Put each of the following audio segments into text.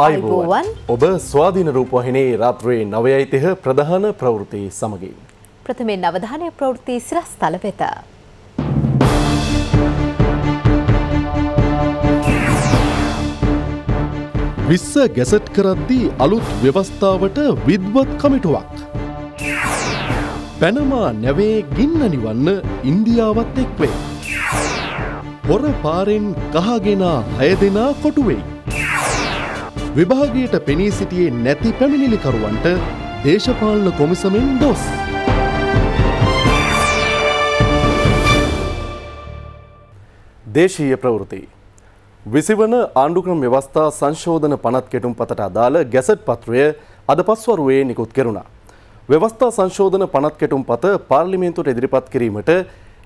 අයිබෝවන් ඔබ ස්වාධීන රූපහිනේ රාත්‍රයේ නවයයිතිහ ප්‍රධාන ප්‍රවෘති සමගින්. ප්‍රථමෙන් අවධානය ප්‍රවෘති සිරස් තල වෙත. විස්ස ගැසට් කරද්දී අලුත් ව්‍යවස්ථාවට විද්වත් කමිටුවක්. පැනමා නැවේ ගින්න නිවන්න ඉන්දියාවත් එක්වේ. හොර පාරෙන් කහගෙනා හය දෙනා කොටුවෙයි. විභාගයට පෙනී සිටියේ නැති පැමිණිලිකරුවන්ට දේශපාලන කොමිසමෙන් දොස්. දේශීය ප්‍රවෘති. විසිවන ආණ්ඩුක්‍රම ව්‍යවස්ථා සංශෝධන පනත් කෙටුම් පතට අදාළ ගැසට් පත්‍රය අද පස්වරුවේ නිකුත් කෙරුණා. ව්‍යවස්ථා සංශෝධන පනත් කෙටුම් පත පාර්ලිමේන්තුට ඉදිරිපත් කිරීමට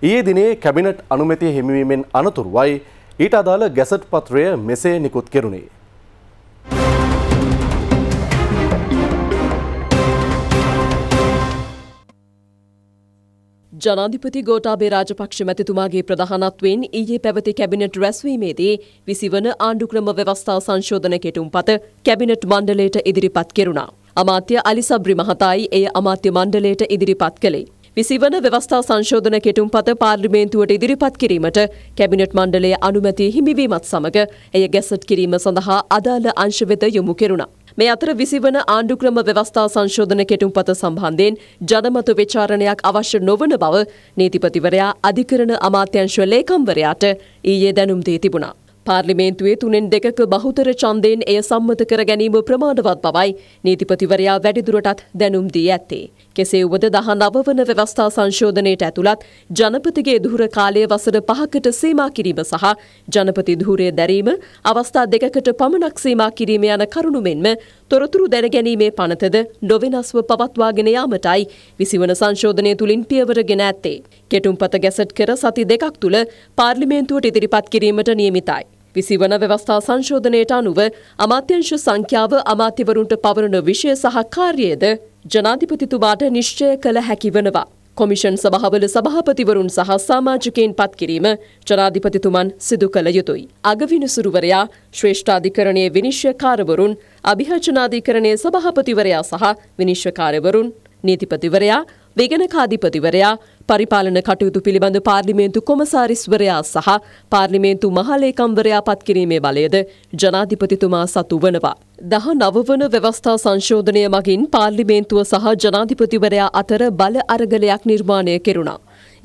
ඊයේ දිනේ කැබිනට් අනුමැතිය හිමිවීමෙන් අනතුරුවයි ඊට අදාළ ගැසට් පත්‍රය මෙසේ නිකුත් කෙරුණේ. ජනාධිපති ගෝටාබේ රාජපක්ෂ මැතිතුමාගේ ප්‍රධානත්වයෙන් ඊයේ පැවති කැබිනට් රැස්වීමේදී විසිවන ආණ්ඩුක්‍රම ව්‍යවස්ථා සංශෝධන කෙටුම්පත කැබිනට් මණ්ඩලයට ඉදිරිපත් කෙරුණා. අමාත්‍ය අලිසබ්‍රි මහතායි එය අමාත්‍ය මණ්ඩලයට ඉදිරිපත් කළේ. විසිවන ව්‍යවස්ථා සංශෝධන කෙටුම්පත පාර්ලිමේන්තුවට ඉදිරිපත් කිරීමට කැබිනට් මණ්ඩලය අනුමැතිය හිමිවීමත් සමග එය ගැසට් කිරීම සඳහා අදාළ අංශ වෙත යොමු කෙරුණා. මේ අතර විසිවන ආණ්ඩුක්‍රම ව්‍යවස්ථා සංශෝධන කෙටුම්පත සම්බන්ධයෙන් ජනමත විචාරණයක් අවශ්‍ය නොවන බව නීතිපතිවරයා අධිකරණ අමාත්‍යංශ ලේකම්වරයාට ඊයේ දැනුම් දී තිබුණා. පාර්ලිමේන්තුවේ තුනෙන් දෙකක බහුතර ඡන්දයෙන් එය සම්මත කර ගැනීම ප්‍රමාණවත් බවයි නීතිපතිවරයා වැඩිදුරටත් දැනුම් දී ඇත්තේ. කෙසේ වුවද 19 වන ව්‍යවස්ථා සංශෝධනයට ඇතුළත් ජනපතිගේ දුහර කාලය වසර 5කට සීමා කිරීම සහ ජනපති දුහරය දැරීම අවස්ථා දෙකකට පමණක් සීමා කිරීම යන කරුණු මෙන්ම තොරතුරු දැනගැනීමේ පනතද නොවෙනස්ව පවත්වාගෙන යාමටයි විසිවන සංශෝධනය තුලින් පියවර ගෙන ඇත්තේ. කෙටුම්පත ගැසට් කර සති දෙකක් තුළ පාර්ලිමේන්තුවට ඉදිරිපත් කිරීමට නියමිතයි. විසි වන ව්‍යවස්ථා සංශෝධනයට අනුව අමාත්‍යංශ සංඛ්‍යාව අමාත්‍යවරුන්ට පවරන විෂය සහ කාර්යයද ජනාධිපතිතුමාට නිශ්චය කළ හැකි වනවා. කොමිෂන් සභාවල සභාපතිවරුන් සහ සාමාජිකයන් පත් කිරීම ජනාධිපතිතුමන් සිදු කළ යුතුයි. අගවිනිසුරුවරයා ශ්‍රේෂ්ඨාධිකරණයේ විනිශ්්‍යකාරවරුන් අභිහචනාධිකරණයේ සභාපතිවරයා සහ විනිශ්්‍යකාරවරුන් නීතිපතිවරයා වේගනකාධිපතිවරයා පරිපාලන කටයුතු පිළිබඳ පාර්ලිමේන්තු කොමසාරිස්වරයා සහ පාර්ලිමේන්තු මහලේකම්වරයා පත්කිරීමේ බලයද ජනාධිපතිතුමා සතු වනවා. දහ නවවන ව්‍යවස්ථා සංශෝධනය මගින් පාර්ලිමේන්තුව සහ ජනාධිපතිවරයා අතර බල අරගලයක් නිර්මාණය කෙරුණා.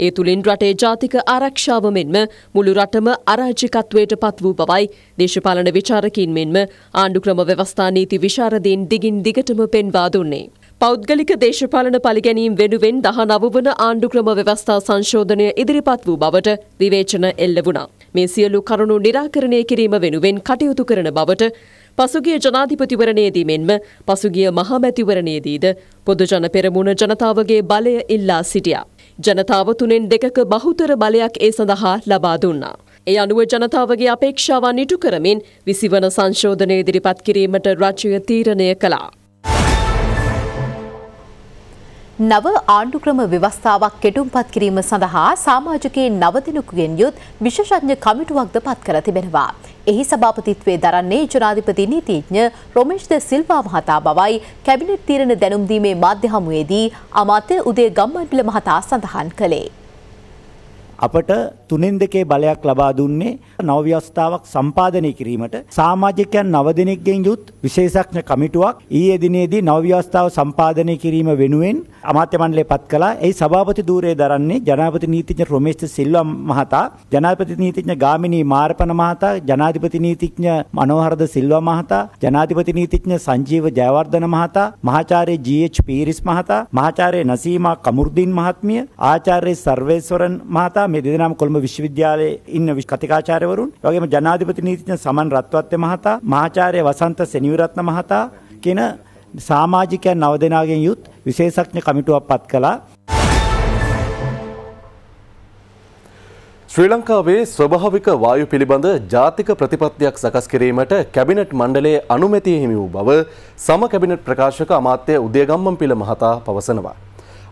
ඒ තුළින් රටේ ජාතික ආරක්ෂාව මෙන්ම මුළු රටම අරාජිකත්වයට පත් වූ බවයි දේශපාලන විචාරකින් මෙන්ම ආණ්ඩුක්‍රම ව්‍යවස්ථා නීති විශාරදීන් දිගින් දිගටම පෙන්වා දුන්නේ. පෞද්ගලික දේශපාලන පලිගැනීම් වෙනුවෙන් දහ නවවන ආණ්ඩුක්‍රම ව්‍යවස්ථා සංශෝධනය ඉදිරිපත් වූ බවට විවේචන එල්ල වුණා. මේ සියලු කරුණු නිරාකරණය කිරීම වෙනුවෙන් කටයුතු කරන බවට පසුගිය ජනාධිපතිවරණයේදී මෙන්ම පසුගිය මහමැතිවරණයේදීද පොදුජන පෙරමුණ ජනතාවගේ බලය ඉල්ලා සිටියා. ජනතාව තුනෙන් දෙකක බහුතර බලයක් ඒ සඳහා ලබා දුන්නා. ඒ අනුව ජනතාවගේ අපේක්ෂාවන් ඉටු කරමින් විසිවන සංශෝධනය ඉදිරිපත් කිරීමට රජය තීරණය කළා. නව ආණ්ඩුක්‍රම ව්‍යවස්ථාවක් කෙටුම්පත් කිරීම සඳහා සාමාජිකයේ නවදිනකුගෙන් යුත් විශෂඥ කමිටුවක්ද පත් කර තිබෙනවා. එහි සභාපතිත්වය දරන්නේ ජනාධිපති නීතිඥ රොමේෂ්ද සිල්වා මහතා බවයි කැබිනට් තීරණ දැනුම්දීමේ මාධ්‍ය හමුවේදී අමාත්‍ය උදේ ගම්මන්ඩිල මහතා සඳහන් කළේ. අපට තුනෙන් දෙකේ බලයක් ලබා දුන්නේ නව ව්‍යවස්ථාවක් සම්පාදනය කිරීමට සමාජිකයන් නව දෙනෙක්ගෙන් යුත් විශේෂඥ කමිටුවක් ඊයේ දිනේදී නව ව්‍යවස්ථාව සම්පාදනය කිරීම වෙනුවෙන් අමාත්‍ය මණ්ඩලය පත් කළා. ඒ සභාපති ධූරයේ දරන්නේ ජනාධිපති නීතිඥ රොමේෂ් සිල්වා මහතා, ජනාධිපති නීතිඥ ගාමිණී මාරපන මහතා, ජනාධිපති නීතිඥ මනෝහරද සිල්වා මහතා, ජනාධිපති නීතිඥ සංජීව ජයවර්ධන මහතා, මහාචාර්ය ජී.එච්. පීරිස් මහතා, මහාචාර්ය නසීමා කමුර්දීන් මහත්මිය, ආචාර්ය සර්වේස්වරන් මහතා මේ දෙදෙනාම කොළඹ විශ්වවිද්‍යාලයේ ඉන්න කතිකාචාර්යවරුන් වගේම ජනාධිපති නීතිඥ සමන් රත්වත්ය මහතා මහාචාර්ය වසන්ත සෙනවිරත්න මහතා කියන සාමාජිකයන් නව දෙනාගෙන් යුත් විශේෂඥ කමිටුවක් පත් කළා. ශ්‍රී ලංකාවේ ස්වභාවික වායු පිළිබඳ ජාතික ප්‍රතිපත්තියක් සකස් කිරීමට කැබිනට් මණ්ඩලයේ අනුමැතිය හිමි වූ බව සම කැබිනට් ප්‍රකාශක අමාත්‍ය උදයගම්මන් පිළ මහතා පවසනවා.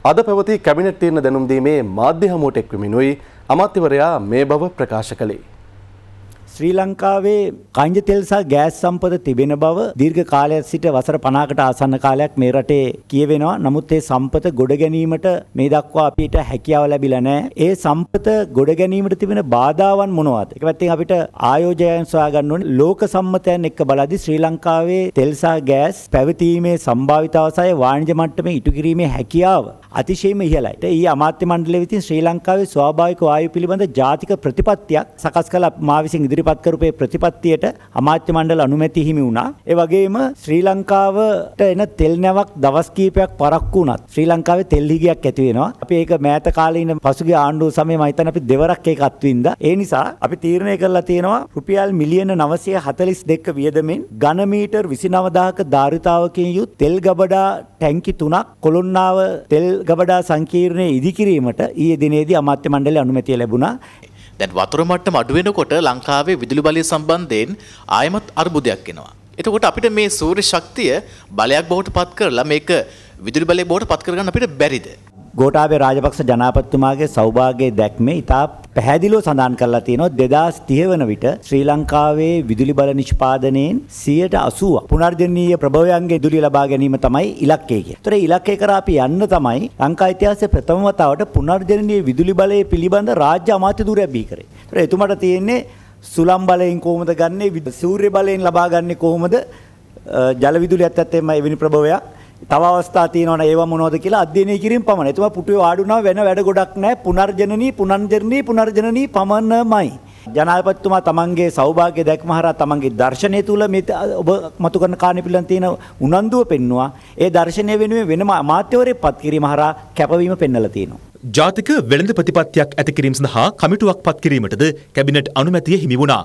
අද පැවති කැබිනට් තීරණ දැනුම් දීමේ මාධ්‍ය හමුවට එක්වමිනුයි අමාත්‍යවරයා මේ බව ප්‍රකාශ කළේ. ශ්‍රී ලංකාවේ කංජ තෙල් සහ ගෑස් සම්පත තිබෙන බව දීර්ඝ කාලයක් සිට වසර 50කට ආසන්න කාලයක් මේ රටේ කියවෙනවා. නමුත් ඒ සම්පත ගොඩ ගැනීමට මේ දක්වා අපිට හැකියාව ලැබිලා නැහැ. ඒ සම්පත ගොඩ ගැනීමට තිබෙන බාධාවන් මොනවද? එක පැත්තෙන් අපිට ආයෝජනයන් සොයාගන්න ඕනේ. ලෝක සම්මතයන් එක්ක බලද්දී ශ්‍රී ලංකාවේ තෙල් සහ ගෑස් පැවතීමේ සම්භාවිතාව සහ වාණිජ මට්ටමේ ඉටු කිරීමේ හැකියාව අතිශයම ඉහළයි. ඒ අමාත්‍ය මණ්ඩලය විසින් ශ්‍රී ලංකාවේ ස්වාභාවික වායු පිළිබඳ ජාතික ප්‍රතිපත්තියක් සකස් කළ මා විසින් ඉදිරිපත් ඉදිරිපත් කරපේ ප්‍රතිපත්තියට අමාත්‍ය මණ්ඩල අනුමැති හිමි වුණා. ඒ වගේම ශ්‍රී ලංකාවට එන තෙල් නැවක් දවස් කීපයක් පරක්කු වුණත් ශ්‍රී ලංකාවේ තෙල් හිගයක් ඇති වෙනවා. අපි ඒක මෑත කාලේ ඉඳන් පසුගිය ආණ්ඩුව සමයේ මම හිතන්නේ අපි දෙවරක් ඒක අත්විඳා. ඒ නිසා අපි තීරණය කරලා තියෙනවා රුපියල් මිලියන 942ක වියදමෙන් ඝන මීටර් 29000ක ධාරිතාවකින් යුත් තෙල් ගබඩා ටැංකි තුනක් කොළොන්නාව තෙල් ගබඩා සංකීර්ණයේ ඉදිකිරීමට ඊයේ දිනේදී අමාත්‍ය මණ්ඩලයේ අනුමැතිය ලැබුණා. දැන් වතුර මට්ටම අඩු වෙනකොට ලංකාවේ විදුලි බලය සම්බන්ධයෙන් ආයමත් අර්බුදයක් එනවා. එතකොට අපිට මේ සූර්ය ශක්තිය බලයක් බවට පත් කරලා මේක විදුලි බලය බවට පත් කරගන්න අපිට බැරිද? ගෝඨාභය රාජපක්ෂ ජනාධිපතිතුමාගේ සෞභාගයේ දැක්මේ ඉතා පැහැදිලිව සඳහන් කරලා තියෙනවා 2030 වන විට ශ්‍රී ලංකාවේ විදුලි බල නිෂ්පාදනයෙන් 80% පුනර්ජනීය ප්‍රභවයන්ගේ විදුලිය ලබා ගැනීම තමයි ඉලක්කය කියන්නේ. ඒතර ඉලක්කය කරා අපි යන්න තමයි ලංකා ඉතිහාසයේ ප්‍රථම වතාවට පුනර්ජනීය විදුලි බලයේ පිළිබඳ රාජ්‍ය අමාත්‍ය ධුරය බිහි කරේ. ඒතර එතුමාට තියෙන්නේ සුලම් බලයෙන් කොහොමද ගන්නෙ? සූර්ය බලයෙන් ලබා ගන්නෙ කොහොමද? ජල විදුලියත් ඇත්තෙම එවැනි ප්‍රභවයක් තව අවස්ථා තියෙනවනේ ඒව මොනවද කියලා අධ්‍යයනය කිරීම පමණයි. එතුමා පුටුවේ වාඩි වුණා වෙන වැඩ ගොඩක් නැහැ. පුනර්ජනනී පුනර්ජනනී පුනර්ජනනී පමණමයි. ජනාධිපතිතුමා තමන්ගේ සෞභාග්‍ය දැක්ම හරහා තමන්ගේ දර්ශනය තුල මේ ඔබ මතු කරන කාරණේ පිළිබඳ තියෙන උනන්දුව පෙන්නවා. ඒ දර්ශනය වෙනුවෙන් වෙනම අමාත්‍යවරයෙක් පත් කිරීම හරහා කැපවීම පෙන්වලා තියෙනවා. ජාතික වෙළඳ ප්‍රතිපත්තියක් ඇති කිරීම සඳහා කමිටුවක් පත් කිරීමටද කැබිනට් අනුමැතිය හිමි වුණා.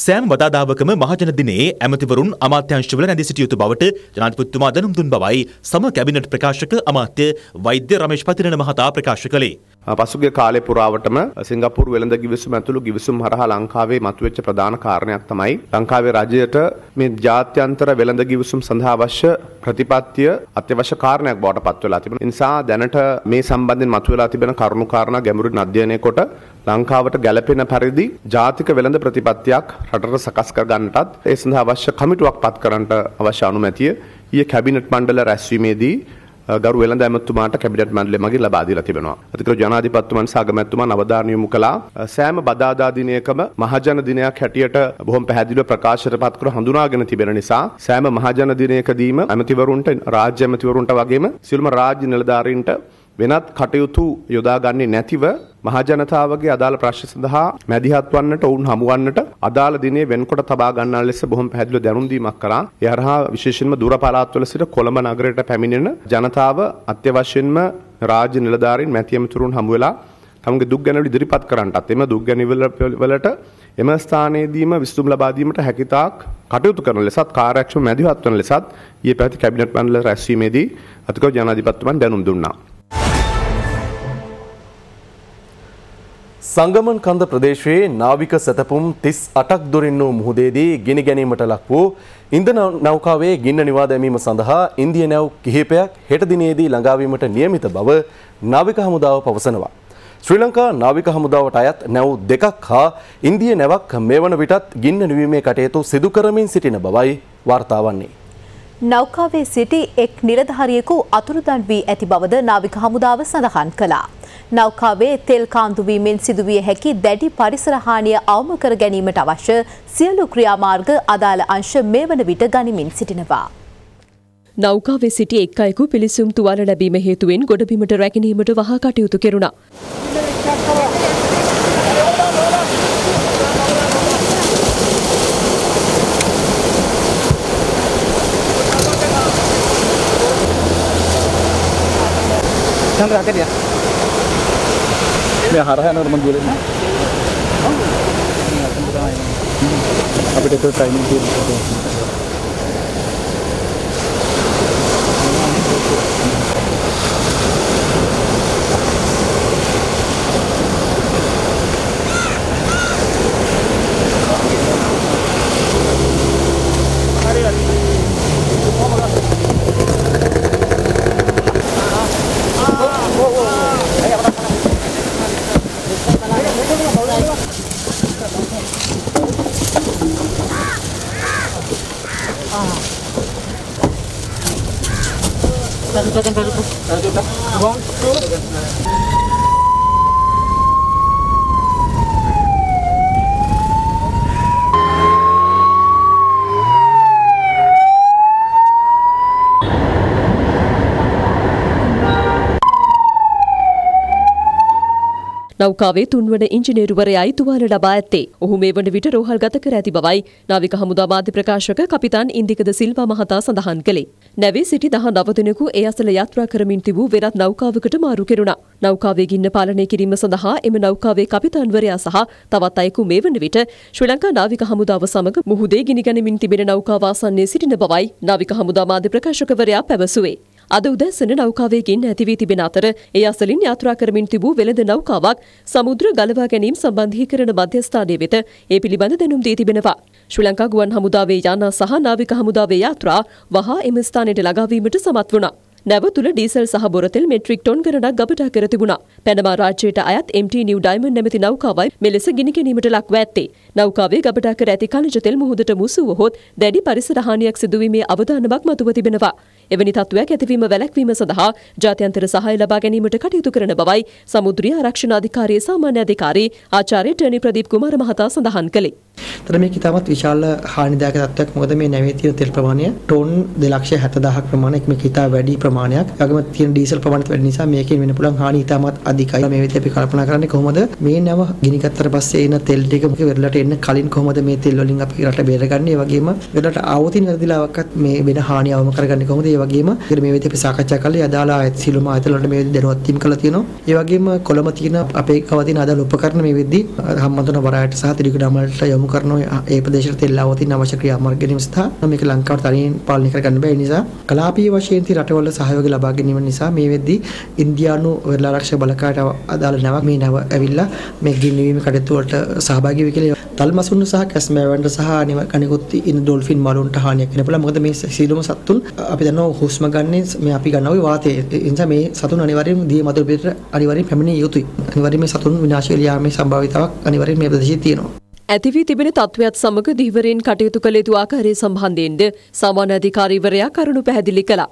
සෑම වදාදාවකම මහජන දිනයේ ඇමතිවරුන් අමාත්‍යංශවල නැදී සිටිය යුතු බවට ජනාධිපතිතුමා දැනුම් දුන් බවයි සම කැබිනට් ප්‍රකාශක අමාත්‍ය වෛද්‍ය රමේෂ් පතිරණ මහතා ප්‍රකාශ කළේ. පසුගේ කාලය පුරාවටම සිංගප්පූර් වෙළඳ ගිවිසුම ඇතුළු ගිවිසුම් හරහා ලංකාවේ මතුවෙච්ච ප්‍රධාන කාරණයක් තමයි ලංකාවේ රජයට මේ ජාත්‍යන්තර වෙළඳ ගිවිසුම් සඳහා අවශ්‍ය ප්‍රතිපත්තිය අත්‍යවශ්‍ය කාරණයක් බවට පත් වෙලා තිබෙනවා. නිසා දැනට මේ සම්බන්ධයෙන් මතුවලා තිබෙන කරුණු කාරණා ගැඹුරින් අධ්‍යයනය කොට ලංකාවට ගැළපෙන පරිදි ජාතික වෙළඳ ප්‍රතිපත්තියක් රටට සකස් කර ගන්නටත් ඒ සඳහා අවශ්‍ය කමිටුවක් පත් කරන්නට අවශ්‍ය අනුමැතිය ඊයේ කැබිනට් මණ්ඩල රැස්වීමේදී ගරු වෙළඳ ඇමතුමාට කැබිනට් මණ්ඩලය මගින් ලබා දීලා තිබෙනවා. අතිකර ජනාධිපතිතුමන් සහ අගමැතිතුමන් අවධානය යොමු කළා සෑම බදාදා දිනයකම මහජන දිනයක් හැටියට බොහොම පැහැදිලිව ප්‍රකාශයටපත් කර හඳුනාගෙන තිබෙන නිසා සෑම මහජන දිනයකදීම ඇමතිවරුන්ට රාජ්‍ය ඇමතිවරුන්ට වගේම සියලුම රාජ්‍ය නිලධාරීන්ට වෙනත් කටයුතු යොදාගන්නේ නැතිව මහජනතාවගේ අදාළ ප්‍රශ්න සඳහා මැදිහත් වන්නට ඔවුන් හමුවන්නට අදාළ දිනේ වෙන්කොට තබා ගන්නා ලෙස බොහොම පැහැදිලිව දැනුම් දීමක් කරා. ඒ හරහා විශේෂයෙන්ම දුර පළාත්වල සිට කොළඹ නගරයට පැමිණෙන ජනතාව අත්‍යවශ්‍යයෙන්ම රාජ්‍ය නිලධාරීන් මැතිඇමතුරුන් හමු වෙලා තමගේ දුක් ගැනවල ඉදිරිපත් කරන්නටත් එම දුක් ගැනවලට එම ස්ථානයේදීම විසඳුම් ලබා දීමට හැකියතාක් කටයුතු කරන ලෙසත් කාර්යක්ෂම මැදිහත් වන ලෙසත් ඊයේ පැවති කැබිනට් මණ්ඩල රැස්වීමේදී අතිගරු ජනාධිපතිතුමන් දැනුම් දුන්නා. සංගමන් කන්ද ප්‍රදේශයේ නාවික සැතපුම් 38ක් දුරින් වූ මුහුදේදී ගිනි ගැනීමට ලක් වූ ඉන්ධන නෞකාවේ ගින්න නිවා දැමීම සඳහා ඉන්දිය නැව් කිහිපයක් හෙට දිනේදී ළඟාවීමට නියමිත බව නාවික හමුදාව පවසනවා. ශ්‍රී ලංකා නාවික හමුදාවට අයත් නැව් දෙකක් හා ඉන්දිය නැවක් මේ වන විටත් ගින්න නිවීමේ කටයුතු සිදු කරමින් සිටින බවයි වාර්තා වන්නේ. නෞකාවේ සිටි එක් නිලධාරියෙකු අතුරුදන් වී ඇති බවද නාවික හමුදාව සඳහන් කළා. නෞකාවේ තෙල් කාන්දුවීමෙන් සිදුවිය හැකි දැඩි පරිසර හානිය අවම කර ගැනීමට අවශ්‍ය සියලු ක්‍රියාමාර්ග අදාළ අංශ මේ වන විට ගනිමින් සිටිනවා. නෞකාවේ සිටි එක් අයෙකු පිළිසුම් තුවාල ලැබීම හේතුවෙන් ගොඩබිමට රැගෙනීමට වහා කටයුතු කෙරුණා. Sandra, ¿qué día? මේ හරහා යනකොට මම දුවලා ඉන්නවා අපිට ඒක ටයිමින් තියෙනවා Silakan Pak Buang. නෞකාවේ තුන්වන ඉංජිනේරුවරයයි තුවාල ලබා ඇත්තේ. ඔහු මේ වන විට රෝහල් ගත කර ඇති බවයි නාවික හමුදා මාධ්‍ය ප්‍රකාශක කපිතාන් ඉන්දිකද සිල්වා මහතා සඳහන් කළේ. නැවේ සිටි දහ නවදෙනෙකු ඒ අසල යාත්‍රා කරමින් තිබූ වෙනත් නෞකාවකට මාරු කෙරුණා. නෞකාවේ ගින්න පාලනය කිරීම සඳහා එම නෞකාවේ කපිතාන්වරයා සහ තවත් අයෙකු මේ වන විට ශ්‍රී ලංකා නාවික හමුදාව සමග මුහුදේ ගිනිගැනමින් තිබෙන නෞකාව ආසන්නයේ සිටින බවයි නාවික හමුදා මාධ්‍ය ප්‍රකාශකවරයා පැවසුවේ. අද උදැසන නෞකාවේ ගින්න ඇතිවී තිබෙන අතර ඒ අසලින් යාත්‍රා කරමින් තිබූ වෙළඳ නෞකාවක් සමුද්‍ර ගලවා ගැනීම සම්බන්ධීකරණ මධ්‍යස්ථානය වෙත ඒ පිළිබඳ දැනුම් දී තිබෙනවා. ශ්‍රී ලංකා ගුවන් හමුදාවේ යානා සහ නාවික හමුදාවේ යාත්‍රා වහා එම ස්ථානයට ළඟාවීමට සමත් වුණා. නැව තුළ ඩීසල් සහ බොරතෙල් මෙට්‍රික් ටොන් ගණනක් ගබඩා කර තිබුණා. පැනමා රාජ්‍යයට අයත් MT New Diamond නැමැති නෞකාවයි මෙලෙස ගිනි ගැනීමට ලක්ව ඇත්තේ. නෞකාවේ ගබඩා කර ඇති කනජ තෙල් මුහුදට මුසුව හොත් දැඩි පරිසර හානියක් සිදුවීමේ අවදානමක් මතුව තිබෙනවා. එවැනි තත්ත්වයක් ඇතිවීම වැළැක්වීම සඳහා ජාත්‍යන්තර සහාය ලබා ගැනීමට කටයුතු කරන බවයි සමුද්‍රීය ආරක්ෂණ අධිකාරියේ සාමාන්‍ය අධිකාරී ආචාර්ය ටර්නි ප්‍රදීප් කුමාර මහතා සඳහන් කළේ. එතන මේක ඉතාමත් විශාල හානිදායක තත්ත්වයක් මොකද මේ නැවේ තියෙන තෙල් ප්‍රමාණය ටොන් 270000ක් ප්‍රමාණයක් මේක ඉතා වැඩි ප්‍රමාණයක්. ඒ වගේම තියෙන ඩීසල් ප්‍රමාණයත් වැඩි නිසා මේකෙන් වෙන්න පුළුවන් හානි ඉතාමත් අධිකයි. මේ විදිහට අපි කල්පනා කරන්නේ කොහොමද මේ නැව ගිනිගත්තට පස්සේ එන තෙල් ටික මොකද වෙරළට එන්න කලින් කොහොමද මේ තෙල් වලින් අපි රට බේරගන්නේ? ඒ වගේම වෙරළට ආවතින් වැඩිලාවක්වත් මේ වෙන හානි අවම කරගන්නේ කොහොමද? ඒ වගේම මේ විදිහට අපි සාකච්ඡා කළේ අදාළ ආයත සිළුම ආයතන වලට මේ දැනුවත් වීම කළා තියෙනවා. ඒ වගේම කොළඹ තියෙන අපේ කව තියෙන අදාළ උපකරණ මේ වෙද්දී හම්බන්තොට වරායට සහ ත්‍රිකුණාම වලට යොමු කරන ඒ ප්‍රදේශවල තෙල්ලාව තියෙන අවශ්‍ය ක්‍රියාමාර්ග නිසා මේක ලංකාවට තනියෙන් පාලනය කරගන්න බැරි නිසා කලාපීය වශයෙන් තියෙන රටවල සහයෝගය ලබා ගැනීම නිසා මේ වෙද්දී ඉන්දියානු වෙරළාරක්ෂක බලකායට අදාළ නැවක් මේ නැව ඇවිල්ලා මේ ගිනිවීම කටයුතු වලට සහභාගී වෙ කියලා තල්මසුන් සහ කැස්මෑවන්ට සහ අනිකුත් ඉන් ඩොල්ෆින් මලුන්ට හානියක් වෙන බලා මොකද මේ සීලම සත්තුන් අපි දන්නවා හුස්ම ගන්නේ මේ අපි ගන්නා ওই වාතය. ඒ නිසා මේ සතුන් අනිවාර්යයෙන්ම දිය මතුරු පිටට අනිවාර්යයෙන් පැමිණිය යුතුයි. අනිවාර්යයෙන් මේ සතුන් විනාශ කර යාමේ සම්භාවිතාවක් අනිවාර්යයෙන් මේ ප්‍රදේශයේ තියෙනවා. ඇතිවී තිබෙන තත්ත්වයක් සමග දිවරයෙන් කටයුතු කළ යුතු ආකාරය සම්බන්ධයෙන්ද සාමාන්‍ය අධිකාරීවරයා කරුණු පැහැදිලි කළා.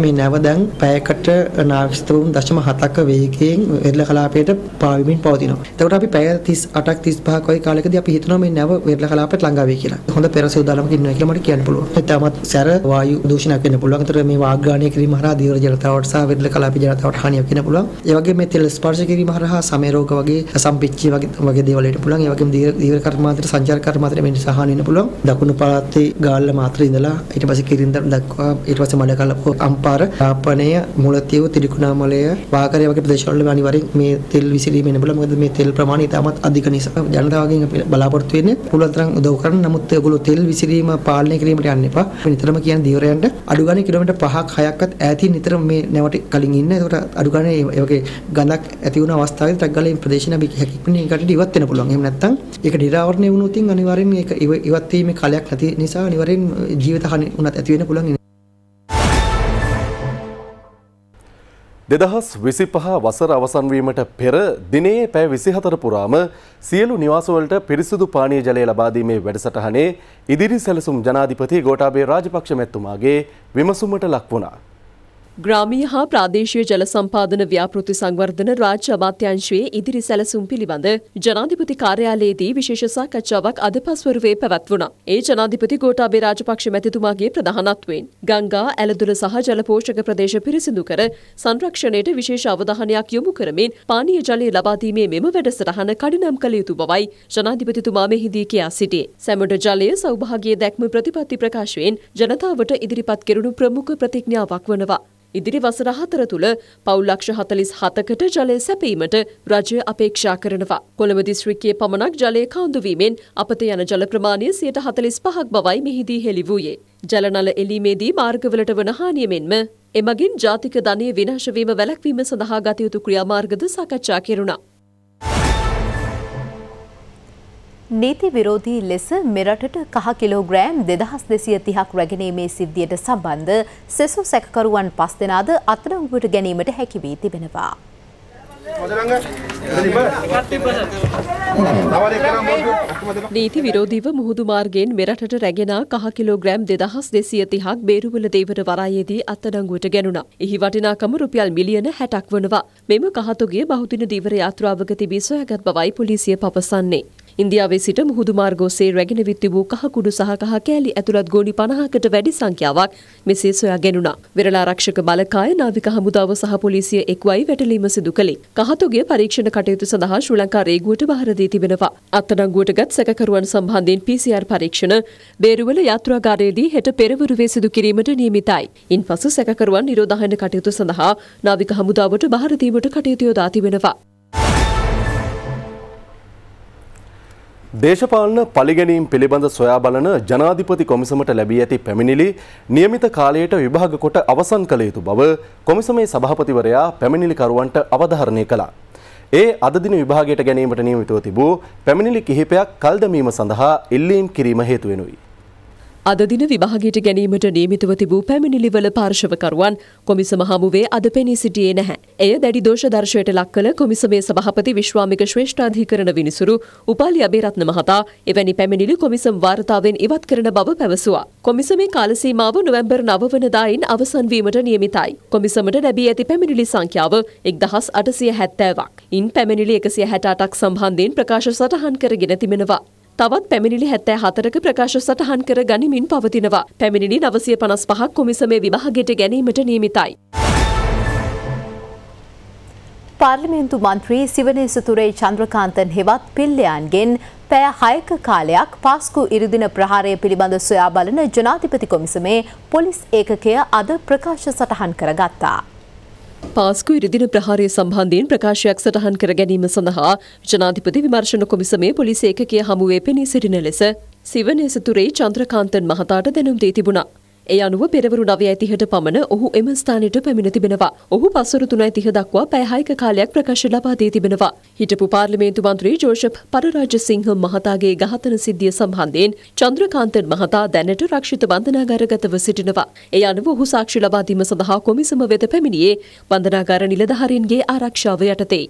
මේ නැව දැන් පැයකට නාවිස්තවුම් දශම හතක වේගයෙන් වෙරළ කලාපයට පාවිමින් පවතිනවා. එතකොට අපි පැය 38ක් 35ක් වගේ කාලයකදී අපි හිතනවා මේ නැව වෙරළ කලාපයට ළඟා වෙයි කියලා. හොඳ පෙර සූදානමක් ඉන්නවා කියලා මට කියන්න පුළුවන්. එතමත් සැර වායු දූෂණයක් වෙන්න පුළුවන්. ඒතර මේ වාග්ගාණය කිරීම හරහා දීවර ජනතාවට සහ වෙරළ කලාප ජනතාවට හානියක් වෙන්න පුළුවන්. ඒ වගේම මේ තෙල් ස්පර්ශ කිරීම හරහා සමේ රෝග වගේ සම්පිච්චි වගේ වගේ දේවල් වෙන්න පුළුවන්. ඒ වගේම දීවර කර්මාන්තර සංචාර කර්මාන්තර මේ නිසා හානි වෙන්න පුළුවන්. දකුණු පළාතේ ගාල්ල මාත්‍රේ ඉඳලා ඊට පස්සේ කිරින්දර දක්වා ඊට පස්සේ මඩකලප පාර තාපනය මුලතියු තිරිකුණාමලය වාකරය වගේ ප්‍රදේශවල අනිවාර්යෙන් මේ තෙල් විසිරීම එන බල මොකද මේ තෙල් ප්‍රමාණය ඉතාමත් අධික නිසා ජනතාවගෙන් අපි බලාපොරොත්තු වෙන්නේ පුළුවන් තරම් උදව් කරන්න නමුත් ඒගොල්ලෝ තෙල් විසිරීම පාලනය කිරීමට යන්න එපා නිතරම කියන දියවරයන්ට අඩු ගානේ කිලෝමීටර් 5ක් 6ක්වත් ඈතින් නිතරම මේ නැවට කලින් ඉන්න ඒකට අඩු ගානේ ඒ වගේ ගඳක් ඇති වුණ අවස්ථාවේ ට්‍රක් ගාලේ ප්‍රදේශන අපි හැකිපෙන එකකට ඉවත් වෙන්න පුළුවන් එහෙම නැත්නම් ඒක නිරාවරණය වුණොත් අනිවාර්යෙන් ඒක ඉවත් වීමේ කාලයක් නැති නිසා අනිවාර්යෙන් ජීවිත හානි වුණත් ඇති වෙන්න පුළුවන් දෙදහස් විසි පහ වසර අවසන්වීමට පෙර දිනේ පැ විසිහතර පුරාම සියලු නිවාසවලට පිරිසිදු පානය ජලය ලබාදීමේ වැඩසටහනේ ඉදිරි සැලසුම් ජනාධිපති ගෝටාබේ රාජපක්ෂ මැත්තුමාගේ විමසුමට ලක් වුණා. ග්‍රාමීය හා ප්‍රාදේශීය ජල සම්පාදන ව්‍යාපෘති සංවර්ධන රාජ්‍ය අමාත්‍යාංශයේ ඉදිරි සැලසුම් පිළිබඳ ජනාධිපති කාර්යාලයේදී විශේෂ සාකච්ඡාවක් අද පස්වරුවේ පැවැත්වුණා. ඒ ජනාධිපති ගෝඨාභය රාජපක්ෂ මැතිතුමාගේ ප්‍රධානත්වයෙන් ගංගා, ඇලදොල සහ ජල පෝෂක ප්‍රදේශ පිරිසිදු කර සංරක්ෂණයට විශේෂ අවධානයක් යොමු කරමින් පානීය ජලය ලබා දීමේ මෙම වැඩසටහන කඩිනම් කළ යුතු බවයි ජනාධිපතිතුමා මෙහිදී කියා සිටියේ. සැමට ජලය සෞභාග්‍යයේ දැක්ම ප්‍රතිපත්ති ප්‍රකාශයෙන් ජනතාවට ඉදිරිපත් කෙරුණු ප්‍රමුඛ ප්‍රතිඥාවක් වනවා. ඉදිරි වසර හතර තුළ පවුලක්ෂ හතලිස් හතකට ජලය සැපීමට රජය අපේක්ෂා කරනවා. කොළඹ දිස්ත්‍රික්කයේ පමණක් ජලය කාන්දුවීමෙන් අපත යන ජල ප්‍රමාණය සියයට හතලිස් පහක් බවයි මෙහිදී හෙළි වූයේ. ජලනල එලීමේදී මාර්ගවලට වන හානිය මෙන්ම එමගින් ජාතික ධනය විනාශවීම වැලැක්වීම සඳහා ගතයුතු ක්‍රියාමාර්ගද සාකච්ඡා කෙරුණා. නීති විරෝධී ලෙස මෙරටට කහ කිලෝග්‍රෑම් දෙදහස් දෙසිය තිහක් රැගෙනීමේ සිද්ධියට සම්බන්ධ සෙසු සැකකරුවන් පස් දෙනාද අතරවුවට ගැනීමට හැකිවී තිබෙනවා. නීති විරෝධීව මුහුදු මාර්ගයෙන් මෙරටට රැගෙන කහ කිලෝග්‍රෑම් දෙදහස් දෙසිය තිහක් බේරුවල දේවර වරායේදී අත්තඩංගුවට ගැනුණා. එහි වටිනාකම රුපියල් මිලියන හැටක් වනවා. මෙම කහතුගේ බහුදින දීවර යාත්‍රාවක තිබී සොයාගත් බවයි පොලිසිය පවසන්නේ. ඉන්දියාවේ සිට මුහුදු මාර්ග ඔස්සේ රැගෙනවිත් තිබූ කහකුඩු සහ කහ කෑලි ඇතුළත් ගෝනි 50කට වැඩි සංඛ්‍යාවක් මෙසේ සොයා ගැනුණා. වෙරළ ආරක්ෂක බලකාය නාවික හමුදාව සහ පොලිසිය එක්වයි වැටලීම සිදු කළේ. කහතුගේ පරීක්ෂණ කටයුතු සඳහා ශ්‍රී ලංකා රේගුවට බාර දී තිබෙනවා. අත්අඩංගුවටගත් සැකකරුවන් සම්බන්ධයෙන් PCR පරීක්ෂණ බේරුවල යාත්‍රාගාරයේදී හෙට පෙරවරුවේ සිදු කිරීමට නියමිතයි. ඉන්පසු සැකකරුවන් නිරෝධායන කටයුතු සඳහා නාවික හමුදාවට බාර දීමට කටයුතු යොදා තිබෙනවා. දේශපාලන පලිගැනීම් පිළිබඳ සොයා බලන ජනාධිපති කොමිසමට ලැබී ඇති පැමිණිලි නියමිත කාලයට විභාග කොට අවසන් කළ යුතු බව කොමිසමේ සභාපතිවරයා පැමිණිලිකරුවන්ට අවධාරණය කළා. ඒ අදදින විභාගයට ගැනීමට නියමිතව තිබූ පැමිණිලි කිහිපයක් කල්දමීම සඳහා ඉල්ලීම් කිරීම හේතුවෙනුයි. අද දින විභාගයට ගැනීමට නියමිතව තිබූ පැමිණිලිවල පාර්ශවකරුවන් කොමිසම හමුවේ අද පෙනී සිටියේ නැහැ. එය දැඩි දෝෂ දර්ශයට ලක් කළ කොමිසමේ සභාපති විශ්වාමික ශ්‍රේෂ්ඨාධිකරණ විනිසුරු උපාලි අබේරත්න මහතා එවැනි පැමිණිලි කොමිසම් වාර්තාවෙන් ඉවත් කරන බව පැවසුවා. කොමිසමේ කාලසීමාව නොවැම්බර් 9 වනදායින් අවසන් වීමට නියමිතයි. කොමිසමට ලැබී ඇති පැමිණිලි සංඛ්‍යාව 1870ක්. ඉන් පැමිණිලි 168ක් සම්බන්ධයෙන් ප්‍රකාශ සටහන් කරගෙන තිබෙනවා. තවත් පැමිණිලි හැත්තෑ හතරක ප්‍රකාශ සටහන් කර ගනිමින් පවතිනවා. පැමිණිලි නවසය පනස් පහක් කොමිසමේ විභාගයට ගැනීමට නියමිතයි. පාර්ලිමේන්තු මන්ත්‍රී සිවනේසතුරේ චන්ද්‍රකාන්තන් හෙවත් පිල්ලයන්ගෙන් පෑ හයක කාලයක් පාස්කු ඉරිදින ප්‍රහාරය පිළිබඳ සොයා බලන ජනාධිපති කොමිසමේ පොලිස් ඒකකය අද ප්‍රකාශ සටහන් කරගත්තා. පාස්කු ඉරිදින ප්‍රහාරය සම්බන්ධයෙන් ප්‍රකාශයක් සටහන් කර ගැනීම සඳහා ජනාධිපති විමර්ශණ කොමිසමේ පොලිසේක කිය හමුවේ පෙනී සිටින ලෙස සිවනේසතුරේ චන්ද්‍රකාන්තන් මහතාට දැනුම් දී තිබුණා. ඒ අනුව පෙරවරු නවය ඇතිහට පමණ ඔහු එම ස්ථානයට පැමිණ තිබෙනවා. ඔහු පසුරු තුනයි තිහ දක්වා පෑහායික කාලයක් ප්‍රකාශ ලබා දී තිබෙනවා. හිටපු පාර්ලිමේන්තු මන්ත්‍රී ජෝෂප් පරරාජසිංහ මහතාගේ ඝාතන සිද්ධිය සම්බන්ධයෙන් චන්ද්‍රකාන්තන් මහතා දැනට රක්ෂිත බන්ධනාගාරගතව සිටිනවා. ඒ අනුව ඔහු සාක්ෂි ලබා දීම සඳහා කොමිසම වෙත පැමිණියේ බන්ධනාගාර නිලධාරීන්ගේ ආරක්ෂාව යටතේ.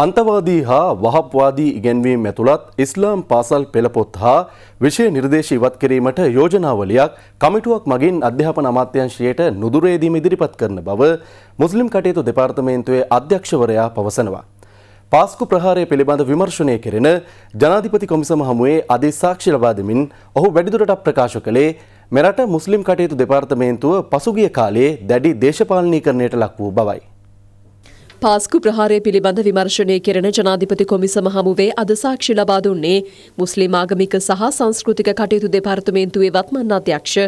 අන්තවාදී හා වහප්වාදී ඉගැන්වීම් ඇතුළත් ඉස්ලාම් පාසල් පෙළපොත් හා විෂය නිර්දේශ ඉවත් කිරීමට යෝජනාවලියක් කමිටුවක් මගින් අධ්‍යාපන අමාත්‍යංශයට නුදුරේදීම ඉදිරිපත් කරන බව මුස්ලිම් කටයුතු දෙපාර්තමේන්තුවේ අධ්‍යක්ෂවරයා පවසනවා. පාස්කු ප්‍රහාරය පිළිබඳ විමර්ශනය කෙරෙන ජනාධිපති කොමිසම හමුවේ අධි සාක්ෂි ලබා දෙමින් ඔහු වැඩිදුරටත් ප්‍රකාශ කළේ මෙරට මුස්ලිම් කටයුතු දෙපාර්තමේන්තුව පසුගිය කාලයේ දැඩි දේශපාලනීකරණයට ලක් වූ බවයි. පාස්කු ප්‍රහාරය පිළිබඳ විමර්ශනය කෙරෙන ජනාධිපති කොමිසම හමුවේ අද සාක්ෂි ලබා දුන්නේ මුස්ලිම් ආගමික සහ සංස්කෘතික කටයුතු දෙපාර්තමේන්තුවේ වත්මන් අධ්‍යක්ෂ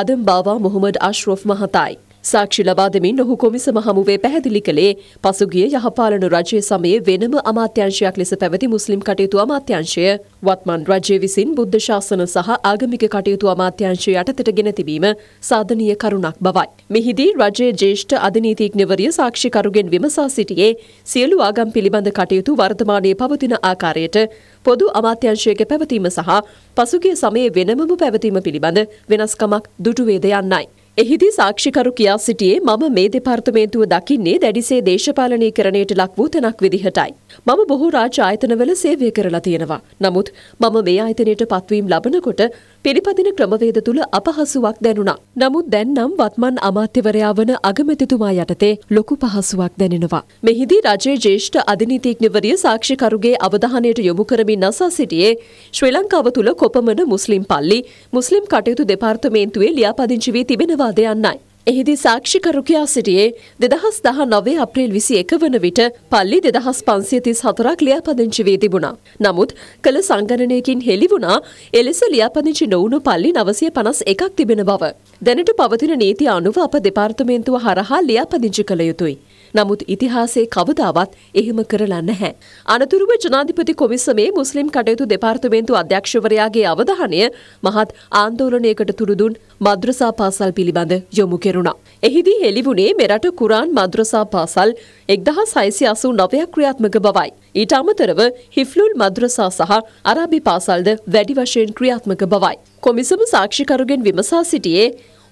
ආදම් බාවා මොහොමඩ් අශ්රොෆ් මහතායි. සාක්ෂි ලබා දෙමින් ඔහු කොමිසම හමුවේ පැහැදිලි කළේ පසුගිය යහපාලන රජය සමයේ වෙනම අමාත්‍යංශයක් ලෙස පැවති මුස්ලිම් කටයුතු අමාත්‍යංශය වත්මන් රජය විසින් බුද්ධ ශාසන සහ ආගමික කටයුතු අමාත්‍යංශය යටතට ගෙන තිබීම සාධනීය කරුණක් බවයි. මෙහිදී රජයේ ජේෂ්ඨ අධිනීතිඥවරිය සාක්ෂිකරුගෙන් විමසා සිටියේ සියලු ආගම් පිළිබඳ කටයුතු වර්තමානයේ පවතින ආකාරයට පොදු අමාත්‍යංශයක පැවතීම සහ පසුගිය සමයේ වෙනමම පැවතීම පිළිබඳ වෙනස්කමක් දුටුවේද යන්නයි. එහිදී සාක්ෂිකරු කියා සිටියේ මම මේ දෙපාර්තමේන්තුව දකින්නේ දැඩිසේ දේශපාලනීකරණයට ලක් වූ තැනක් විදිහටයි. මම බොහෝ රාජ්‍ය ආයතනවල සේවය කරලා තියෙනවා. නමුත් මම මේ ආයතනයට පත්වීම් ලබනකොට පිළිපදින ක්‍රමවේද තුල අපහසුවක් දැනුණා. නමුත් දැන් නම් වත්මන් අමාත්‍යවරයා වන අගමැතිතුමා යටතේ ලොකු පහසුවක් දැනෙනවා. මෙහිදී රජයේ ජ්‍යෙෂ්ඨ අධිනීතිඥවරිය සාක්ෂිකරුගේ අවධානයට යොමු කරමින් නසා සිටියේ ශ්‍රී ලංකාව තුල කොපමණ මුස්ලිම් පල්ලි මුස්ලිම් කටයුතු දෙපාර්තමේන්තුවේ ලියාපදිංචි වී තිබෙනවා අවවාද යන්නයි. එහිදී සාක්ෂිකරු කියා සිටියේ දෙදහස් දහ නවේ අප්‍රේල් විසි එක වන විට පල්ලි දෙදහස් පන්සියතිස් හතරක් ලියාපදිංචි වී තිබුණා. නමුත් කළ සංගණනයකින් හෙළිවුණා එලෙස ලියාපදිංචි නොවුණු පල්ලි නවසය පනස් එකක් තිබෙන බව. දැනට පවතින නීති අනුව අප දෙපාර්තමේන්තුව හරහා ලියාපදිංචි කළ යුතුයි. නමුත් ඉතිහාසයේ කවදාවත් එහෙම කරලා නැහැ. අනතුරුව ජනාධිපති කොමිසමේ මුස්ලිම් කටයුතු දෙපාර්තමේන්තු අධ්‍යක්ෂවරයාගේ අවධානය මහත් ආන්දෝලනයකට තුරුදුන් මද්‍රසා පාසල් පිළිබඳ යොමු කෙරුණා. එහිදී හෙළිවුණේ මෙරට කුරාන් මද්‍රසා පාසල් එක්දහ සයිසි අසූ නවයක් ක්‍රියාත්මක බවයි. ඊට අමතරව හිෆ්ලුල් මද්‍රසා සහ අරාබි පාසල්ද වැඩි වශයෙන් ක්‍රියාත්මක බවයි. කොමිසම සාක්ෂිකරුගෙන් විමසා සිටියේ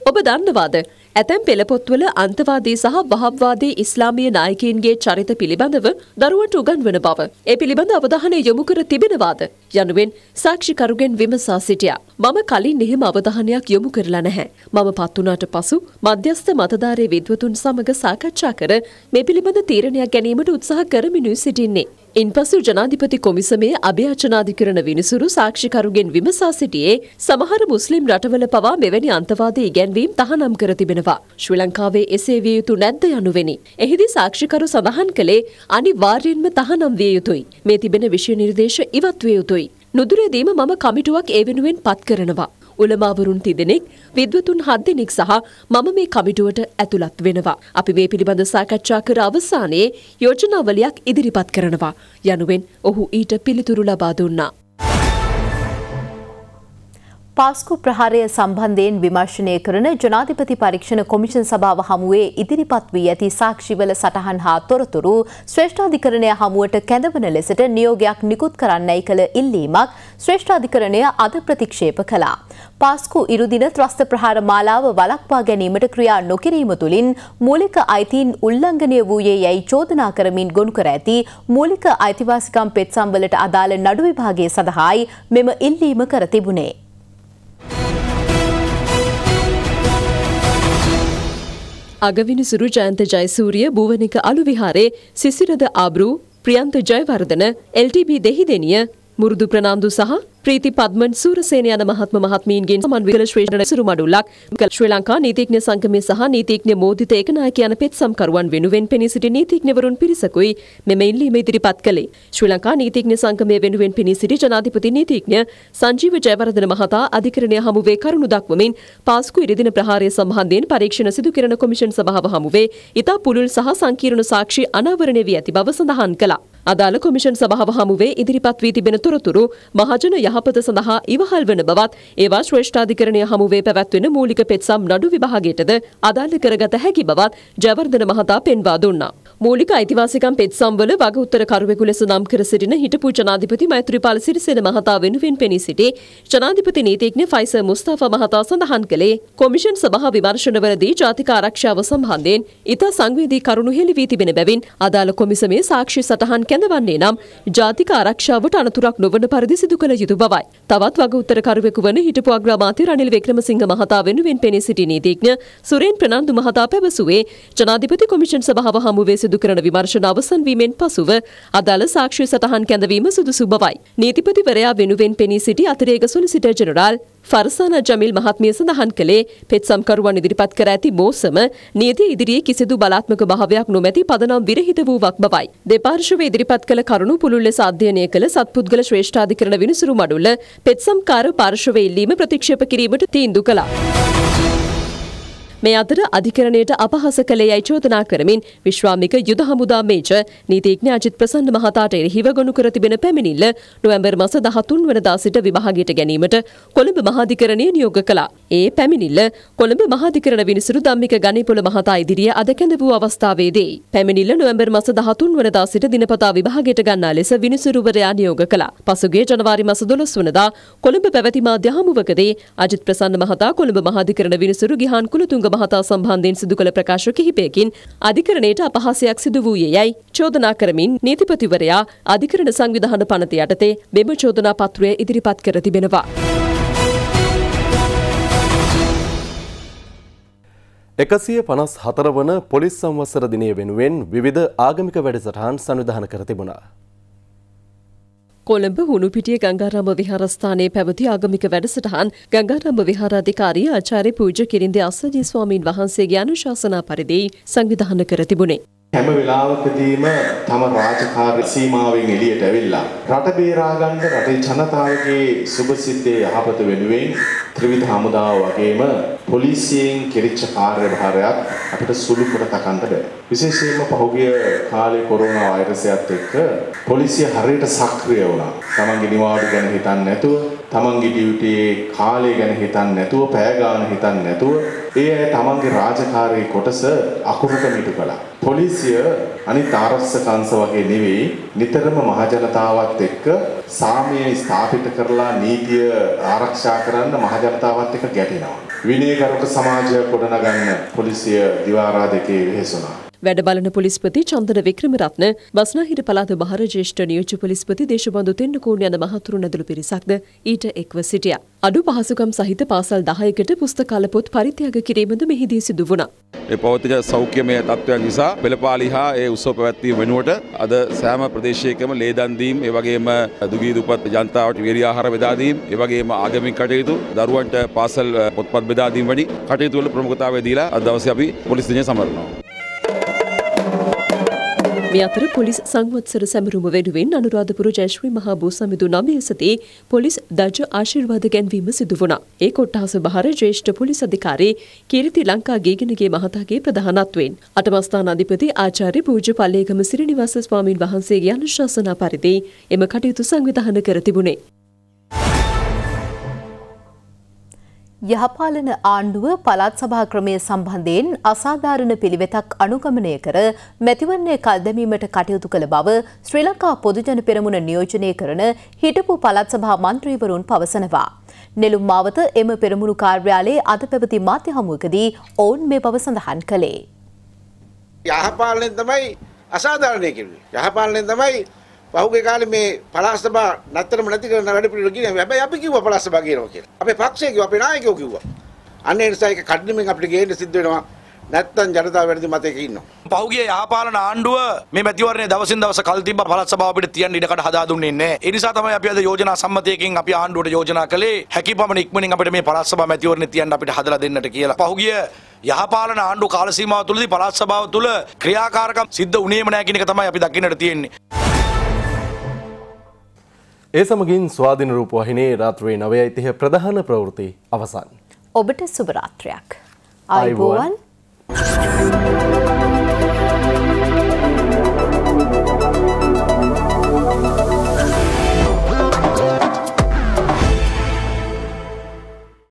ඔබ දන්නවාද ඇතැම් පෙළපොත්වල අන්තවාදී සහ වහබ්වාදී ඉස්ලාමීය නායකයන්ගේ චරිත පිළිබඳව දරුවන්ට උගන්වන බව. ඒ පිළිබඳ අවධානය යොමු කර තිබෙනවාද යනුවෙන් සාක්ෂිකරුගෙන් විමසා සිටියා. මම කලින් එහෙම අවධානයක් යොමු කරලා නැහැ. මම පත් වුණාට පසු මධ්‍යස්ථ මතධාරී විද්වතුන් සමග සාකච්ඡා කර මේ පිළිබඳ තීරණයක් ගැනීමට උත්සාහ කරමිනුයි සිටින්නේ. ඉන්පසු ජනාධිපති කොමිසමේ අභ්‍යාචනාධිකරණ විනිසුරු සාක්ෂිකරුගෙන් විමසා සිටියේ සමහර මුස්ලිම් රටවල පවා මෙවැනි අන්තවාදී ඉගැන්වීම් තහනම් කර තිබෙනවා. ශ්‍රී ලංකාවේ එසේ විය යුතු නැද්ද යනුවෙනි. එහිදී සාක්ෂිකරු සඳහන් කළේ අනිවාර්යෙන්ම තහනම් විය යුතුයි. මේ තිබෙන විෂය නිර්දේශ ඉවත් විය යුතුයි. නුදුරේදීම මම කමිටුවක් ඒ වෙනුවෙන් පත් කරනවා. උළමාවරුන් තිදෙනෙක් විද්වතුන් හත් දෙනෙක් සහ මම මේ කමිටුවට ඇතුළත් වෙනවා. අපි මේ පිළිබඳ සාකච්ඡා කර අවසානයේ යෝජනාවලියක් ඉදිරිපත් කරනවා. යනුවෙන් ඔහු ඊට පිළිතුරු ලබා දුන්නා. පාස්කු ප්‍රහාරය සම්බන්ධයෙන් විමර්ශනය කරන ජනාධිපති පරීක්ෂණ කොමිෂන් සභාව හමුවේ ඉදිරිපත් වී ඇති සාක්ෂිවල සටහන් හා තොරතුරු ශ්‍රේෂ්ඨාධිකරණය හමුවට කැඳවන ලෙසට නියෝගයක් නිකුත් කරන්නයි කළ ඉල්ලීමක් ශ්‍රේෂ්ඨාධිකරණය අද ප්‍රතික්ෂේප කළා. පාස්කු ඉරුදින ත්‍රස්ත ප්‍රහාර මාලාව වලක්වා ගැනීමට ක්‍රියා නොකිරීම තුළින් මූලික අයිතීන් උල්ලංඝනය වූයේ යැයි චෝදනා කරමින් ගොනු කර ඇති මූලික අයිතිවාසිකම් පෙත්සම්වලට අදාළ නඩු විභාගය සඳහායි මෙම ඉල්ලීම කර තිබුණේ. අගවිනිසුරු ජයන්ත ජයසූරිය භුවනික අලු විහාරේ සිසිරද ආබරු ප්‍රියන්ත ජයවර්ධන එල්ටබ දෙහිදෙනිය මුරුදු ප්‍රනාන්දු සහ ප්‍රීති පද්මන් සූරසේන යන මහත්ම මහත්මීන්ගෙන් සමන්විත ශ්‍රේෂ්ඨ සිරු මඩුල්ලක් ශ්‍රී ලංකා නීතිඥ සංගමය සහ නීතිඥ මෝදිත ඒකනායක යන පෙත්සම්කරුවන් වෙනුවෙන් පෙනී සිටි නීතිඥවරුන් පිරිසකුයි මෙම ඉල්ලීම ඉදිරිපත් කළේ. ශ්‍රී ලංකා නීතිඥ සංගමය වෙනුවෙන් පෙනී සිටි ජනාධිපති නීතිඥ සංජීව ජයවර්ධන මහතා අධිකරණය හමුවේ කරුණු දක්වමින් පාස්කු ඉරිදින ප්‍රහාරය සම්බන්ධයෙන් පරීක්ෂණ සිදු කරන කොමිෂන් සභාව හමුවේ ඉතා පුළුල් සහ සංකීර්ණ සාක්ෂි අනාවරණය වී ඇති බව සඳහන් කළා. අදාළ කොමිෂන් සභාව හමුවේ ඉදිරිපත් වී තිබෙන තොරතුරු මහජන යහ යහපත සඳහා ඉවහල් වන බවත් ඒවා ශ්‍රේෂ්ඨාධිකරණය හමුවේ පැවැත්වෙන මූලික පෙත්සම් නඩු විභාගයටද අදාළ කරගත හැකි බවත් ජයවර්ධන මහතා පෙන්වා දුන්නා. මූලික අයිතිවාසිකම් පෙත්සම්වල වග උත්තර කරුවෙකු ලෙස නම් කර සිටින හිටපු ජනාධිපති මෛත්‍රීපාල සිරිසේන මහතා වෙනුවෙන් පෙනී සිටි ජනාධිපති නීතිඥ ෆයිසර් මුස්තාෆා මහතා සඳහන් කළේ කොමිෂන් සභා විමර්ශනවලදී ජාතික ආරක්ෂාව සම්බන්ධයෙන් ඉතා සංවේදී කරුණු හෙළි වී තිබෙන බැවින් අදාළ කොමිසමේ සාක්ෂි සටහන් කැඳවන්නේ නම් ජාතික ආරක්ෂාවට අනතුරක් නොවන පරිදි සිදු කළ යුතු බවයි. තවත් වග උත්තර කරුවෙකු වන හිටපු අග්‍රාමාත්‍ය රනිල් වික්‍රමසිංහ මහතා වෙනුවෙන් පෙනී සිටි නීතිඥ සුරේන් ප්‍රනන්දු මහතා පැවසුවේ ජනාධිපති කොමිෂන් සභාව හමුවේ සිදු කරන විමර්ශන අවසන් වීමෙන් පසුව අදාළ සාක්ෂි සටහන් කැඳවීම සුදුසු බවයි. නීතිපතිවරයා වෙනුවෙන් පෙනී සිටි අතිරේක සොලිසිටර් ජෙනරාල් ෆර්සාන ජමිල් මහත්මිය සඳහන් කළේ පෙත්සම්කරුවන් ඉදිරිපත් කර ඇති මෝසම නියතිය ඉදිරියේ කිසිදු බලාත්මක භාවයක් නොමැති පදනම් විරහිත වූවක් බවයි. දෙපාර්ශවය ඉදිරිපත් කළ කරුණු පුළුල් ලෙස අධ්‍යයනය කළ සත්පුද්ගල ශ්‍රේෂ්ඨාධිකරණ විනිසුරු මඩුල්ල පෙත්සම්කාර පාර්ශවය ඉල්ලීම ප්‍රතික්ෂේප කිරීමට තීන්දු කළා. මේ අතර අධිකරණයට අපහාස කළේ යයි චෝදනා කරමින් විශ්වාමික යුද හමුදා මේජර් නීතිඥ අජිත් ප්‍රසන්න මහතාට එරෙහිව ගොනු කර තිබෙන පැමිණිල්ල නොවැම්බර් මස 13 වනදා සිට විභාගයට ගැනීමට කොළඹ මහාධිකරණය නියෝග කළා. ඒ පැමිණිල්ල කොළඹ මහාධිකරණ විනිසුරු ධම්මික ගණිපොළ මහතා ඉදිරියේ අද කැඳ වූ අවස්ථාවේදී පැමිණිල්ල නොවැම්බර් මස 13 වනදා සිට දිනපතා විභාගයට ගන්නා ලෙස විනිසුරුවරයා නියෝග කළා. පසුගිය ජනවාරි මස 12 වනදා කොළඹ පැවති මාධ්‍ය හමුවකදී අජිත් ප්‍රසන්න මහතා කොළඹ මහාධිකරණ විනිසුරු ගිහාන් කුලතුංග තුංග මහතා සම්බන්ධයෙන් සිදු කළ ප්‍රකාශ කිහිපයකින් අධිකරණයට අපහාසයක් සිදු වූයේ යයි චෝදනා කරමින් නීතිපතිවරයා අධිකරණ සංවිධාන පනත යටතේ මෙම චෝදනා පත්‍රය ඉදිරිපත් කර තිබෙනවා. එකසිය පනස් හතරවන පොලිස් සංවසර දිනය වෙනුවෙන් විවිධ ආගමික වැඩසටහන් සංවිධාන කර තිබුණා. කොළඹ හුණුපිටිය ගංගාරාම විහාරස්ථානයේ පැවති ආගමික වැඩසටහන් ගංගාරාම විහාරාධිකාරී ආචාර්ය පූජ්‍ය කිරින්ද අස්සජී ස්වාමින් වහන්සේගේ අනුශාසනා පරිදි සංවිධානය කර තිබුණේ. හැම වෙලාවකදීම තම රාජකාරී සීමාවෙන් එළියට ඇවිල්ලා රට බේරා ගන්න රටේ ජනතාවගේ සුභසිද්ධියේ යහපත වෙනුවෙන් ත්‍රිවිධ හමුදාව වගේම පොලිසියෙන් කෙරිච්ච කාර්යභාරයක් අපිට සුළු කොට තකන්න බෑ. විශේෂයෙන්ම පහුගිය කාලේ කොරෝනා වෛරසයත් එක්ක පොලිසිය හරියට සක්‍රිය වුණා. තමන්ගේ නිවාඩු ගැන හිතන්නේ නැතුව තමන්ගේ ඩියුටියේ කාලය ගැන හිතන්නේ නැතුව, පැය ගාන හිතන්නේ නැතුව, ඒ අය තමන්ගේ රාජකාරී කොටස අකුරට මිටු කළා. පොලිසිය අනිත් ආරක්ෂක අංශ වගේ නෙවෙයි නිතරම මහජනතාවත් එක්ක සාමය ස්ථාපිත කරලා නීතිය ආරක්ෂා කරන්න මහජනතාවත් එක්ක ගැටෙනවා. විනයගරුක සමාජය ගොඩනගන්න පොලිසිය දිවා රාජකයේ වෙහෙසුණා. වැඩ බලන පොලිස්පති චන්දන වික්‍රමරත්න බස්නාහිර පළාත බහර ජේෂ්ඨ නියෝජ්‍ය පොලිස්පති දේශබන්දු තෙන්නකෝන් යන මහතුරු නැදුළු පිරිසක්ද ඊට එක්ව සිටියා. අඩු පහසුකම් සහිත පාසල් 10කට පුස්තකාල පොත් පරිත්‍යාග කිරීමද මෙහිදී සිදු වුණා. ඒ පෞද්ගලික සෞඛ්‍යමය තත්ත්වයන් නිසා පෙළපාලි හා ඒ උත්සව පැවැත්වීම වෙනුවට අද සෑම ප්‍රදේශයකම ලේ දන් දීම්, ඒ වගේම දුගී දුපත් ජනතාවට වේරි ආහාර බෙදා දීම, ඒ වගේම ආගමික කටයුතු, දරුවන්ට පාසල් පොත්පත් බෙදා දීම වැනි කටයුතු වල ප්‍රමුඛතාවය දීලා අද දවසේ අපි පොලිස් දිනය සමරනවා. මේ අතර පොලිස් සංවත්සර සැමරුම වෙනුවෙන් අනුරාධපුර ජයශ්‍රී මහා බෝ සමිඳු නමය සති පොලිස් දජ ආශිර්වාද ගැන්වීම සිදු වුණා. ඒ කොට්ටහස බහර ජ්‍යෙෂ්ඨ පොලිස් අධිකාරී කීර්ති ලංකා ගේගනගේ මහතාගේ ප්‍රධානත්වයෙන් අටමස්ථාන අධිපති ආචාර්ය පූජ්‍ය පල්ලේගම සිරිනිවාස ස්වාමින් වහන්සේගේ අනුශාසනා පරිදි එම කටයුතු සංවිධානය කර තිබුණේ. යහපාලන ආණ්ඩුව පළාත් සභා ක්‍රමය සම්බන්ධයෙන් අසාධාරණ පිළිවෙතක් අනුගමනය කර මැතිවරණය කල්දැමීමට කටයුතු කළ බව ශ්‍රී ලංකා පොදුජන පෙරමුණ නියෝජනය කරන හිටපු පළාත් සභා මන්ත්‍රීවරුන් පවසනවා. නෙළුම් මාවත එම පෙරමුණු කාර්යාලයේ අද පැවති මාධ්‍ය හමුවකදී ඔවුන් මේ බව සඳහන් කළේ. යහපාලනයෙන් තමයි අසාධාරණය කෙරුවේ. යහපාලනයෙන් තමයි පහුගේ කාලේ මේ පළාත් සභා නැත්තරම නැති කරන වැඩ පිළිවෙල කියන හැබැයි අපි කිව්වා පළාත් සභා කියනවා කියලා. අපේ පක්ෂය කිව්වා අපේ නායකයෝ කිව්වා. අන්න ඒ නිසා ඒක කඩිනමින් අපිට ගේන්න සිද්ධ වෙනවා. නැත්තම් ජනතාව වැඩි මතයක ඉන්නවා. පහුගිය යහපාලන ආණ්ඩුව මේ මැතිවරණයේ දවසින් දවස කල් තිබ්බ පළාත් සභාව අපිට තියන්න ඉඩකඩ හදා දුන්නේ නැහැ. ඒ නිසා තමයි අපි අද යෝජනා සම්මතයකින් අපි ආණ්ඩුවට යෝජනා කළේ හැකි පමණ ඉක්මනින් අපිට මේ පළාත් සභාව මැතිවරණේ තියන්න අපිට හදලා දෙන්නට කියලා. පහුගිය යහපාලන ආණ්ඩුව කාල සීමාව තුලදී පළාත් සභාව තුල ක්‍රියාකාරකම් සිද්ධ වුණේම නැහැ කියන එක තමයි අපි දකින්නට තියෙන්නේ. ඒ සමගින් ස්වාධින රූපවාහිනයේ රාත්‍රී නවය ඉතිහ ප්‍රධාන ප්‍රවෘති අවසන්. ඔබට සුභරාත්‍රයක්. අයිබෝවන්. Thank you.